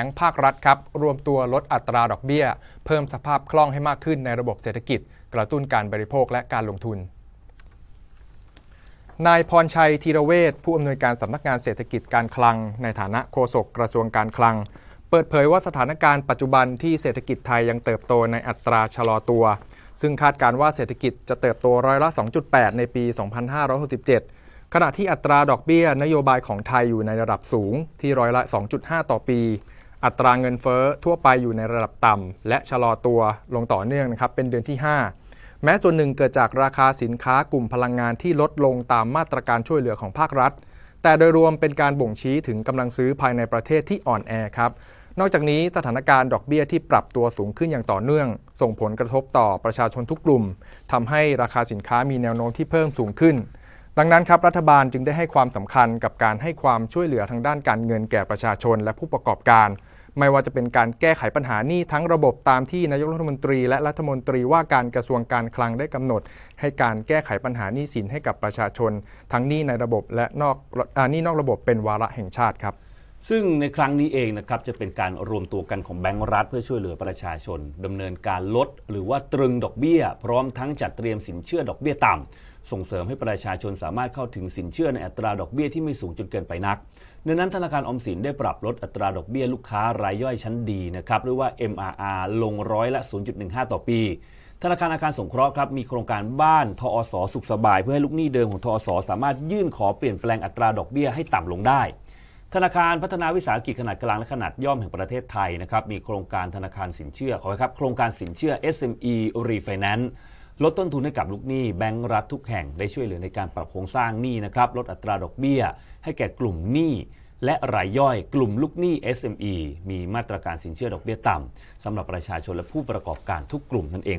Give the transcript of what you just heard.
แงก์ภาครัฐครับ รวมตัวลดอัตราดอกเบี้ย เพิ่มสภาพคล่องให้มากขึ้นในระบบเศรษฐกิจ กระตุ้นการบริโภคและการลงทุน นายพรชัยธีรเวชผู้อำนวยการสำนักงานเศรษฐกิจการคลัง ในฐานะโฆษกกระทรวงการคลัง เปิดเผยว่าสถานการณ์ปัจจุบันที่เศรษฐกิจไทยยังเติบโตในอัตราชะลอตัว ซึ่งคาดการว่าเศรษฐกิจจะเติบโตร้อยละ 2.8 ในปี 2567ขณะที่อัตราดอกเบี้ย นโยบายของไทยอยู่ในระดับสูง ที่ร้อยละ 2.5 ต่อปีอัตราเงินเฟ้อทั่วไปอยู่ในระดับต่ำและชะลอตัวลงต่อเนื่องนะครับเป็นเดือนที่ 5 แม้ส่วนหนึ่งเกิดจากราคาสินค้ากลุ่มพลังงานที่ลดลงตามมาตรการช่วยเหลือของภาครัฐ แต่โดยรวมเป็นการบ่งชี้ถึงกำลังซื้อภายในประเทศที่อ่อนแอครับนอกจากนี้สถานการณ์ดอกเบี้ยที่ปรับตัวสูงขึ้นอย่างต่อเนื่อง ส่งผลกระทบต่อประชาชนทุกกลุ่ม ทำให้ราคาสินค้ามีแนวโน้มที่เพิ่มสูงขึ้น ดังนั้นครับรัฐบาลจึงได้ให้ความสำคัญกับการให้ความช่วยเหลือทางด้านการเงินแก่ประชาชนและผู้ประกอบการไม่ว่าจะเป็นการแก้ไขปัญหานี้ทั้งระบบตามที่นายกรัฐมนตรีและรัฐมนตรีว่าการกระทรวงการคลังได้กำหนดให้การแก้ไขปัญหานี้สินให้กับประชาชน ทั้งนี้ในระบบและนอกนี่นอกระบบเป็นวาระแห่งชาติครับซึ่งในครั้งนี้เองนะครับจะเป็นการรวมตัวกันของแบงก์รัฐเพื่อช่วยเหลือประชาชน ดำเนินการลด หรือว่าตรึงดอกเบี้ย พร้อมทั้งจัดเตรียมสินเชื่อดอกเบี้ยต่ำส่งเสริมให้ประชาชนสามารถเข้าถึงสินเชื่อในอัตรา ดอกเบี้ยที่ไม่สูงจนเกินไปนักดังนั้นธนาคารอมสินได้ปรับลดอัตราดอกเบี้ยลูกค้ารายย่อยชั้นดีนะครับหรือว่า MRR ลงร้อยละ 0.15 ต่อปี ธนาคารอาคารสงเคราะห์ครับมีโครงการบ้านทอสสุขสบาย เพื่อให้ลูกหนี้เดิมของทอสสามารถยื่นขอเปลี่ยนแปลงอัตราดอกเบี้ยให้ต่ำลงได้ ธนาคารพัฒนาวิสาหกิจขนาดกลางและขนาดย่อมแห่งประเทศไทยนะครับมีโครงการธนาคารสินเชื่อขอครับโครงการสินเชื่อ SME Refinance ลดต้นทุนให้กับลูกหนี้แบงก์รัฐทุกแห่งได้ช่วยเหลือในการปรับโครงสร้างหนี้นะครับ ลดอัตราดอกเบี้ย ให้แก่กลุ่มหนี้ และรายย่อยกลุ่มลูกหนี้ SME มีมาตรการสินเชื่อดอกเบี้ยต่ำสำหรับประชาชนและผู้ประกอบการทุกกลุ่มนั่นเอง